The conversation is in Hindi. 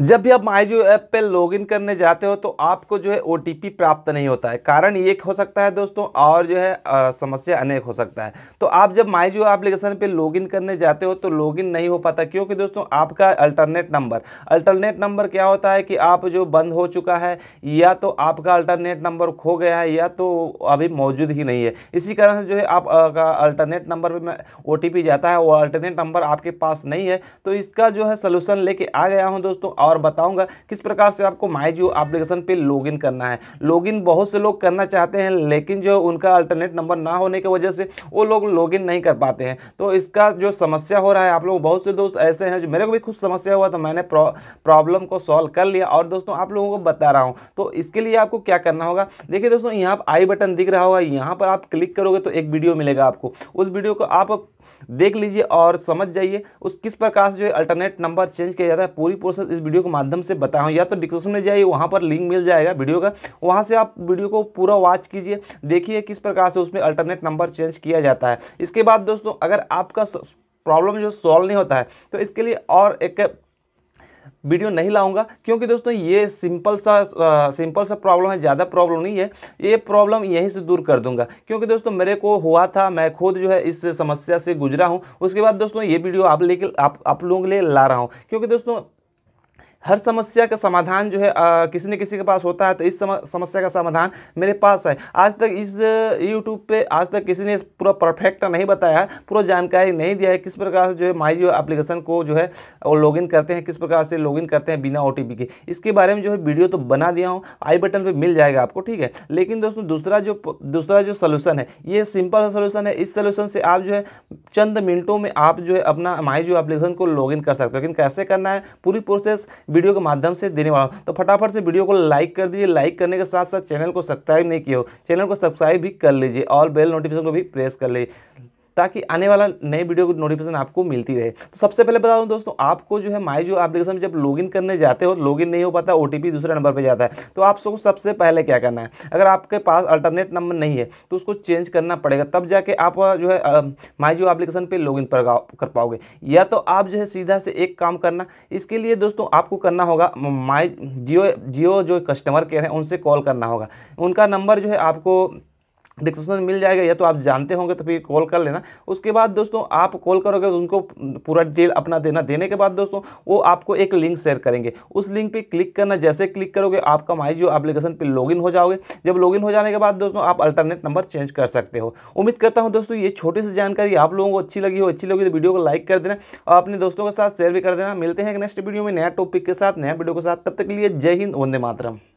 जब भी आप माई जो ऐप पे लॉगिन करने जाते हो तो आपको जो है ओ प्राप्त नहीं होता है कारण एक हो सकता है दोस्तों और जो है आ, समस्या अनेक हो सकता है तो आप जब माई जो एप्लीकेशन पे लॉगिन करने जाते हो तो लॉगिन नहीं हो पाता क्योंकि दोस्तों आपका अल्टरनेट नंबर अल्टरनेट नंबर क्या होता है कि आप जो बंद हो चुका है या तो आपका अल्टरनेट नंबर खो गया है या तो अभी मौजूद ही नहीं है इसी कारण से जो है आपका अल्टरनेट नंबर पर ओ जाता है वो अल्टरनेट नंबर आपके पास नहीं है तो इसका जो है सोल्यूशन लेके आ गया हूँ दोस्तों और बताऊंगा किस प्रकार से आपको my Jio application log login करना है लॉगिन बहुत से लोग करना चाहते हैं लेकिन जो उनका अल्टरनेट नंबर ना होने की वजह से वो लोग लॉगिन नहीं कर पाते हैं तो इसका जो समस्या हो रहा है आप लोग बहुत से दोस्त ऐसे हैं जो मेरे को भी कुछ समस्या हुआ तो मैंने प्रॉब्लम को सॉल्व कर लिया और दोस्तों आप लोगों को बता रहा हूँ तो इसके लिए आपको क्या करना होगा देखिए दोस्तों यहाँ पर आई बटन दिख रहा होगा यहाँ पर आप क्लिक करोगे तो एक वीडियो मिलेगा आपको उस वीडियो को आप देख लीजिए और समझ जाइए उस किस प्रकार से जो अल्टरनेट नंबर चेंज किया जाता है पूरी प्रोसेस इस वीडियो वीडियो के माध्यम से बताया या तो डिस्क्रिप्शन में जाइए वहाँ पर लिंक मिल जाएगा वीडियो का वहाँ से आप वीडियो को पूरा वॉच कीजिए देखिए किस प्रकार से उसमें अल्टरनेट नंबर चेंज किया जाता है इसके बाद दोस्तों अगर आपका प्रॉब्लम जो सॉल्व नहीं होता है तो इसके लिए और एक वीडियो नहीं लाऊंगा क्योंकि दोस्तों ये सिंपल सा आ, सिंपल सा प्रॉब्लम है ज़्यादा प्रॉब्लम नहीं है ये प्रॉब्लम यहीं से दूर कर दूंगा क्योंकि दोस्तों मेरे को हुआ था मैं खुद जो है इस समस्या से गुजरा हूं उसके बाद दोस्तों ये वीडियो आप लेके आप आप लोगों के लिए ला रहा हूं क्योंकि दोस्तों हर समस्या का समाधान जो है आ, किसी न किसी के पास होता है तो इस समस्या का समाधान मेरे पास है आज तक इस यूट्यूब पे आज तक किसी ने पूरा परफेक्ट नहीं बताया पूरा जानकारी नहीं दिया है किस प्रकार से जो है माई जो एप्लीकेशन को जो है वो लॉगिन करते हैं किस प्रकार से लॉगिन करते हैं बिना ओ के इसके बारे में जो है वीडियो तो बना दिया हूँ आई बटन पर मिल जाएगा आपको ठीक है लेकिन दोस्तों दूसरा जो दूसरा जो सोल्यूशन है ये सिंपल सोल्यूशन है इस सोल्यूशन से आप जो है चंद मिनटों में आप जो है अपना माई जो एप्लीकेशन को लॉगिन कर सकते हो लेकिन कैसे करना है पूरी प्रोसेस वीडियो के माध्यम से देने वाला हूँ तो फटाफट से वीडियो को लाइक कर दीजिए लाइक करने के साथ साथ चैनल को सब्सक्राइब नहीं किया हो चैनल को सब्सक्राइब भी कर लीजिए और बेल नोटिफिकेशन को भी प्रेस कर लीजिए ताकि आने वाला नए वीडियो की नोटिफिकेशन आपको मिलती रहे तो सबसे पहले बता दूँ दोस्तों आपको जो है माई जो एप्लीकेशन में जब लॉगिन करने जाते हो लॉगिन नहीं हो पाता ओ दूसरे नंबर पर जाता है तो आप सबको सबसे पहले क्या करना है अगर आपके पास अल्टरनेट नंबर नहीं है तो उसको चेंज करना पड़ेगा तब जाके आप जो है माई जो एप्लीकेशन पर लॉगिन कर पाओगे या तो आप जो है सीधा से एक काम करना इसके लिए दोस्तों आपको करना होगा माई जियो जियो जो कस्टमर केयर है उनसे कॉल करना होगा उनका नंबर जो है आपको डिस्क्रिप्शन मिल जाएगा या तो आप जानते होंगे तो फिर कॉल कर लेना उसके बाद दोस्तों आप कॉल करोगे तो उनको पूरा डिटेल अपना देना देने के बाद दोस्तों वो आपको एक लिंक शेयर करेंगे उस लिंक पे क्लिक करना जैसे क्लिक करोगे आपका माई जो एप्लीकेशन पे लॉगिन हो जाओगे जब लॉगिन हो जाने के बाद दोस्तों आप अल्टरनेट नंबर चेंज कर सकते हो उम्मीद करता हूँ दोस्तों ये छोटी सी जानकारी आप लोगों को अच्छी लगी हो अच्छी लगी तो वीडियो को लाइक कर देना और अपने दोस्तों के साथ शेयर भी कर देना मिलते हैं नेक्स्ट वीडियो में नया टॉपिक के साथ नया वीडियो के साथ तब तक के लिए जय हिंद वंदे मातरम